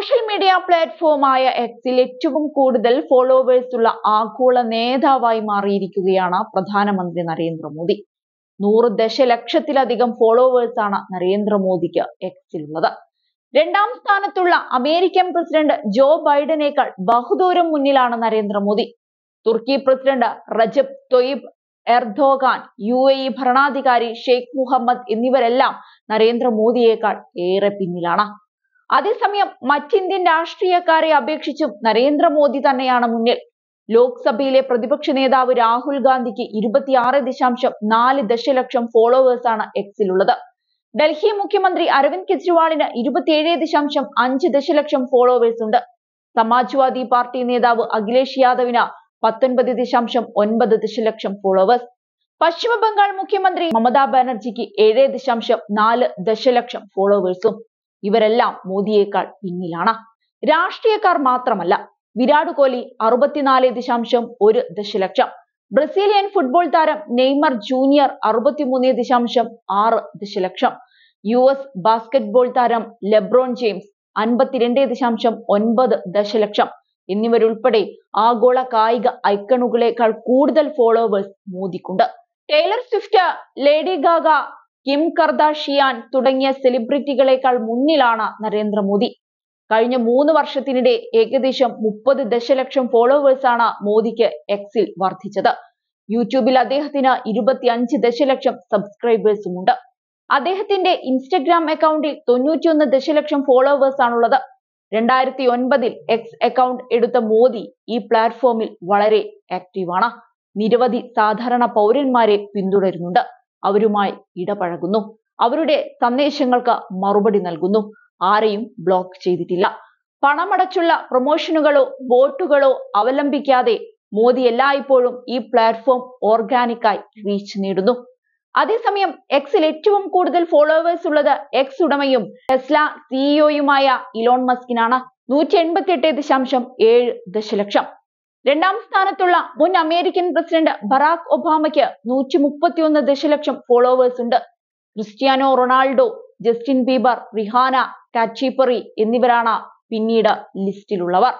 social media പ്ലാറ്റ്ഫോമായ എക്സിൽ ഏറ്റവും കൂടുതൽ ഫോളോവേഴ്സ് ഉള്ള ആഗോള നേതാവായി മാറിയിരിക്കുകയാണ് പ്രധാനമന്ത്രി നരേന്ദ്രമോദി നൂറ് ദശലക്ഷത്തിലധികം ഫോളോവേഴ്സ് ആണ് നരേന്ദ്രമോദിക്ക് എക്സിലുള്ളത് രണ്ടാം സ്ഥാനത്തുള്ള അമേരിക്കൻ പ്രസിഡന്റ് ജോ ബൈഡനേക്കാൾ ബഹുദൂരം മുന്നിലാണ് Narendra Modi Turkey president Recep Tayyip Erdogan U A E ഭരണാധികാരി ഷെയ്ഖ് മുഹമ്മദ് എന്നിവരെല്ലാം നരേന്ദ്രമോദിയേക്കാൾ ഏറെ പിന്നിലാണ് അതേസമയം മറ്റിന്ത്യൻ രാഷ്ട്രീയക്കാരെ അപേക്ഷിച്ചും നരേന്ദ്രമോദി തന്നെയാണ് മുന്നിൽ ലോക്സഭയിലെ പ്രതിപക്ഷ നേതാവ് രാഹുൽ ഗാന്ധിക്ക് ഇരുപത്തിയാറ് ദശാംശം നാല് ദശലക്ഷം ഫോളോവേഴ്സാണ് എക്സിലുള്ളത് ഡൽഹി മുഖ്യമന്ത്രി അരവിന്ദ് കെജ്രിവാളിന് ഇരുപത്തിയേഴ് ദശാംശം അഞ്ച് ദശലക്ഷം ഫോളോവേഴ്സ് ഉണ്ട് സമാജ്വാദി പാർട്ടി നേതാവ് അഖിലേഷ് യാദവിന് പത്തൊൻപത് ദശാംശം ഒൻപത് ദശലക്ഷം ഫോളോവേഴ്സ് പശ്ചിമ ബംഗാൾ മുഖ്യമന്ത്രി മമതാ ബാനർജിക്ക് ഏഴ് ദശാംശം നാല് ദശലക്ഷം ഫോളോവേഴ്സും ഇവരെല്ലാം മോദിയേക്കാൾ പിന്നിലാണ് രാഷ്ട്രീയക്കാർ മാത്രമല്ല വിരാട് കോഹ്ലി അറുപത്തിനാല് ദശാംശം ഒരു ദശലക്ഷം ബ്രസീലിയൻ ഫുട്ബോൾ താരം നെയ്മർ ജൂനിയർ അറുപത്തിമൂന്ന് ദശാംശം ആറ് ദശലക്ഷം യു എസ് ബാസ്കറ്റ്ബോൾ താരം ലെബ്രോൺ ജെയിംസ് അൻപത്തിരണ്ട് ദശാംശം ഒൻപത് ദശലക്ഷം എന്നിവരുൾപ്പെടെ ആഗോള കായിക ഐക്കണുകളേക്കാൾ കൂടുതൽ ഫോളോവേഴ്സ് മോദിക്കുണ്ട് Taylor Swift Lady Gaga Kim Kardashian തുടങ്ങിയ സെലിബ്രിറ്റികളെക്കാൾ മുന്നിലാണ് നരേന്ദ്രമോദി കഴിഞ്ഞ മൂന്ന് വർഷത്തിനിടെ ഏകദേശം മുപ്പത് ദശലക്ഷം ഫോളോവേഴ്സാണ് മോദിക്ക് എക്സിൽ വർദ്ധിച്ചത് യൂട്യൂബിൽ അദ്ദേഹത്തിന് ഇരുപത്തിയഞ്ച് ദശലക്ഷം സബ്സ്ക്രൈബേഴ്സുമുണ്ട് അദ്ദേഹത്തിന്റെ ഇൻസ്റ്റഗ്രാം അക്കൗണ്ടിൽ തൊണ്ണൂറ്റിയൊന്ന് ദശലക്ഷം ഫോളോവേഴ്സാണുള്ളത് രണ്ടായിരത്തി ഒൻപതിൽ എക്സ് അക്കൗണ്ട് എടുത്ത മോദി ഈ പ്ലാറ്റ്ഫോമിൽ വളരെ ആക്റ്റീവാണ് നിരവധി സാധാരണ പൗരന്മാരെ പിന്തുടരുന്നുണ്ട് അവരുമായി ഇടപഴകുന്നു അവരുടെ സന്ദേശങ്ങൾക്ക് മറുപടി നൽകുന്നു ആരെയും ബ്ലോക്ക് ചെയ്തിട്ടില്ല പണമടച്ചുള്ള പ്രൊമോഷനുകളോ വോട്ടുകളോ അവലംബിക്കാതെ മോദി എല്ലായ്പ്പോഴും ഈ പ്ലാറ്റ്ഫോം ഓർഗാനിക്കായി റീച്ച് നേടുന്നു അതേസമയം എക്സിൽ ഏറ്റവും കൂടുതൽ ഫോളോവേഴ്സ് ഉള്ളത് എക്സ് ഉടമയും ടെസ്ല സിഇഒയുമായ ഇലോൺ മസ്കിനാണ് നൂറ്റി എൺപത്തി എട്ട് ദശാംശം ഏഴ് ദശലക്ഷം രണ്ടാം സ്ഥാനത്തുള്ള മുൻ അമേരിക്കൻ പ്രസിഡന്റ് ബറാക് ഒബാമയ്ക്ക് നൂറ്റി ദശലക്ഷം ഫോളോവേഴ്സ് ഉണ്ട് Cristiano Ronaldo Justin Bieber Rihanna കാച്ചിപ്പറി എന്നിവരാണ് പിന്നീട് ലിസ്റ്റിലുള്ളവർ